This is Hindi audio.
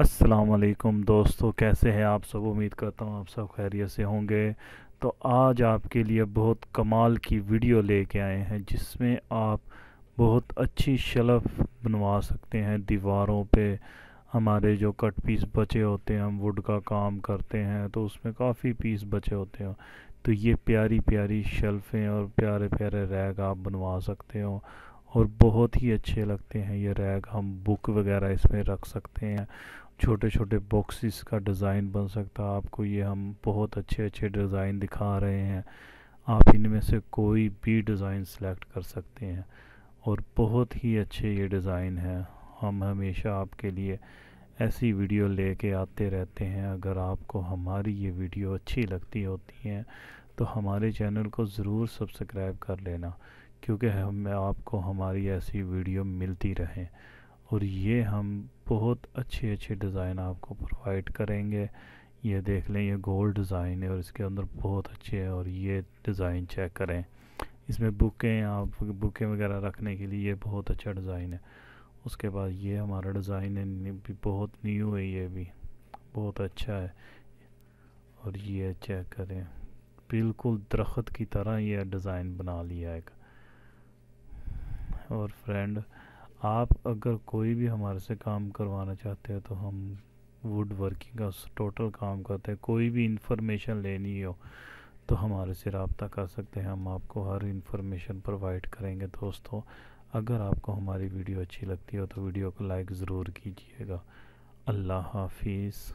असलकुम दोस्तों कैसे हैं आप सब उम्मीद करता हूँ आप सब खैरियत से होंगे तो आज आपके लिए बहुत कमाल की वीडियो लेके आए हैं जिसमें आप बहुत अच्छी शलफ बनवा सकते हैं दीवारों पे हमारे जो कट पीस बचे होते हैं हम वुड का काम करते हैं तो उसमें काफ़ी पीस बचे होते हैं तो ये प्यारी प्यारी शेल्फ़ें और प्यारे प्यारे रैग आप बनवा सकते हो और बहुत ही अच्छे लगते हैं ये रैग हम बुक वगैरह इसमें रख सकते हैं छोटे छोटे बॉक्सेस का डिज़ाइन बन सकता है आपको ये हम बहुत अच्छे अच्छे डिज़ाइन दिखा रहे हैं आप इनमें से कोई भी डिज़ाइन सेलेक्ट कर सकते हैं और बहुत ही अच्छे ये डिज़ाइन हैं हम हमेशा आपके लिए ऐसी वीडियो लेके आते रहते हैं अगर आपको हमारी ये वीडियो अच्छी लगती होती है तो हमारे चैनल को ज़रूर सब्सक्राइब कर लेना क्योंकि हमें आपको हमारी ऐसी वीडियो मिलती रहें और ये हम बहुत अच्छे अच्छे डिज़ाइन आपको प्रोवाइड करेंगे ये देख लें ये गोल्ड डिज़ाइन है और इसके अंदर बहुत अच्छे हैं और ये डिज़ाइन चेक करें इसमें बुकें आप बुकें वगैरह रखने के लिए ये बहुत अच्छा डिज़ाइन है उसके बाद ये हमारा डिज़ाइन है भी बहुत न्यू है ये भी बहुत अच्छा है और ये चेक करें बिल्कुल दरख्त की तरह ये डिज़ाइन बना लिया एक और फ्रेंड आप अगर कोई भी हमारे से काम करवाना चाहते हो तो हम वुड वर्किंग का टोटल काम करते हैं कोई भी इंफॉर्मेशन लेनी हो तो हमारे से रबता कर सकते हैं हम आपको हर इंफॉर्मेशन प्रोवाइड करेंगे दोस्तों अगर आपको हमारी वीडियो अच्छी लगती हो तो वीडियो को लाइक ज़रूर कीजिएगा अल्लाह हाफिज़